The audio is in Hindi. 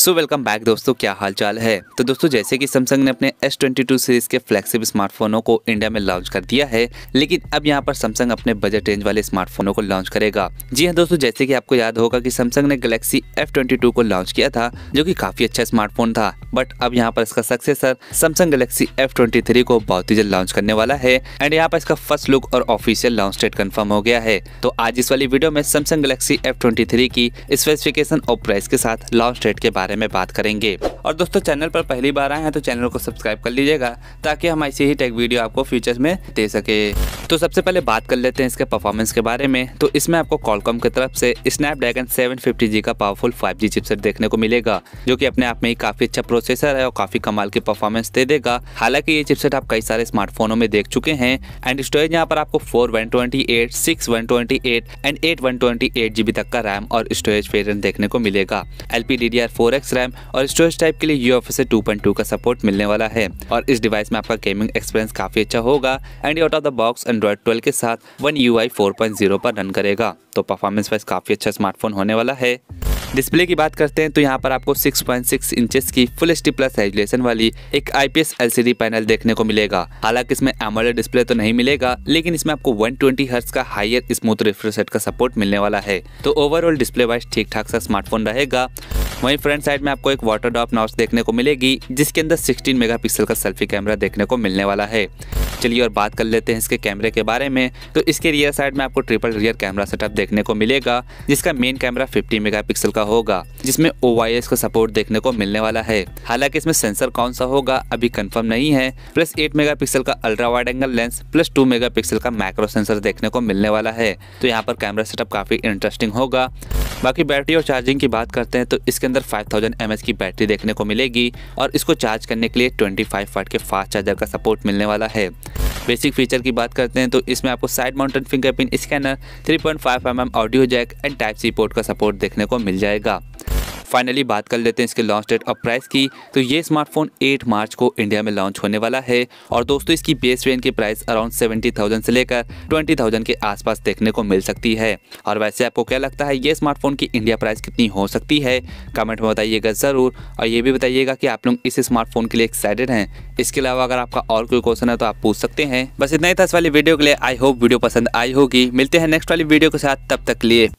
सो वेलकम बैक दोस्तों क्या हाल चाल है तो दोस्तों जैसे कि सैमसंग ने अपने एस ट्वेंटी टू सीरीज के फ्लैक्सिप स्मार्टफोनों को इंडिया में लॉन्च कर दिया है लेकिन अब यहाँ पर सैमसंग अपने बजट रेंज वाले स्मार्टफोनों को लॉन्च करेगा जी हाँ दोस्तों जैसे कि आपको याद होगा कि सैमसंग ने गलेक्सी एफ टू को लॉन्च किया था जो की काफी अच्छा स्मार्टफोन था बट अब यहाँ पर इसका successor Samsung Galaxy F twenty three को बहुत ही जल्द लॉन्च करने वाला है एंड यहाँ पर इसका फर्स्ट लुक और ऑफिशियल लॉन्च डेट कन्फर्म हो गया है तो आज इस वाली वीडियो में Samsung Galaxy F twenty three की स्पेसिफिकेशन और प्राइस के साथ लॉन्च डेट के बारे बारे में बात करेंगे और दोस्तों चैनल पर पहली बार आए हैं तो चैनल को सब्सक्राइब कर लीजिएगा ताकि हम ऐसे ही टेक वीडियो आपको फ्यूचर में दे सके तो सबसे पहले बात कर लेते हैं इसके परफॉर्मेंस के बारे में तो इसमें आपको कॉलकॉम की तरफ से स्नैपड्रैगन 750G का पावरफुल 5G चिपसेट देखने को मिलेगा जो कि अपने आप में ही काफी अच्छा प्रोसेसर है और काफी कमाल की परफॉर्मेंस दे देगा हालांकि ये चिपसेट आप कई सारे स्मार्टफोनों में देख चुके हैं एंड स्टोरेज यहाँ पर आपको four one twenty eight six one twenty eight and eight one twenty eight GB तक का रैम और स्टोरेज वेरियंट देखने को मिलेगा L P D D R four four X RAM और स्टोरेज टाइप के लिए यू एफ से टू पॉइंट टू का सपोर्ट मिलने वाला है और इस डिवाइस में आपका गेमिंग एक्सपीरियंस काफी अच्छा होगा and out of the box Android twelve के साथ one U I four point zero पर रन करेगा तो परफॉर्मेंस वाइज काफी अच्छा स्मार्टफोन होने वाला है डिस्प्ले की बात करते हैं तो यहाँ पर आपको 6.6 इंचेस की फुल एच प्लस रेजुलेशन वाली एक आईपीएस एलसीडी पैनल देखने को मिलेगा हालांकि इसमें एमोलेड डिस्प्ले तो नहीं मिलेगा लेकिन इसमें आपको 120 ट्वेंटी का हायर स्मूथ रिफ्रेश रेट का सपोर्ट मिलने वाला है तो ओवरऑल डिस्प्ले वाइज ठीक ठाक सा स्मार्टफोन रहेगा वहीं फ्रंट साइड में आपको एक वाटर ड्रॉप नॉच देखने को मिलेगी जिसके अंदर 16 मेगापिक्सल का सेल्फी कैमरा देखने को मिलने वाला है चलिए और बात कर लेते हैं इसके कैमरे के बारे में तो इसके रियर साइड में आपको ट्रिपल रियर कैमरा सेटअप देखने को मिलेगा जिसका मेन कैमरा 50 मेगापिक्सल का होगा जिसमें ओ का सपोर्ट देखने को मिलने वाला है हालांकि इसमें सेंसर कौन सा होगा अभी कंफर्म नहीं है प्लस एट मेगा का ultra wide angle lens plus two mega का माइक्रो सेंसर देखने को मिलने वाला है तो यहाँ पर कैमरा सेटअप काफी इंटरेस्टिंग होगा बाकी बैटरी और चार्जिंग की बात करते हैं तो इसके अंदर 5000 थाउजेंड की बैटरी देखने को मिलेगी और इसको चार्ज करने के लिए 25 फाइव के फास्ट चार्जर का सपोर्ट मिलने वाला है बेसिक फीचर की बात करते हैं तो इसमें आपको side mounted fingerprint scanner 3.5 point mm audio jack and type C port का सपोर्ट देखने को मिल जाएगा फाइनली बात कर लेते हैं इसके लॉन्च डेट और प्राइस की तो ये स्मार्टफोन 8 मार्च को इंडिया में लॉन्च होने वाला है और दोस्तों इसकी बेस रेंज की प्राइस अराउंड 70,000 से लेकर 20,000 के आसपास देखने को मिल सकती है और वैसे आपको क्या लगता है ये स्मार्टफोन की इंडिया प्राइस कितनी हो सकती है कमेंट में बताइएगा ज़रूर और ये भी बताइएगा कि आप लोग इस स्मार्टफोन के लिए एक्साइटेड हैं इसके अलावा अगर आपका और कोई क्वेश्चन है तो आप पूछ सकते हैं बस इतना ही था इस वाली वीडियो के लिए आई होप वीडियो पसंद आई होगी मिलते हैं नेक्स्ट वाली वीडियो के साथ तब तक लिए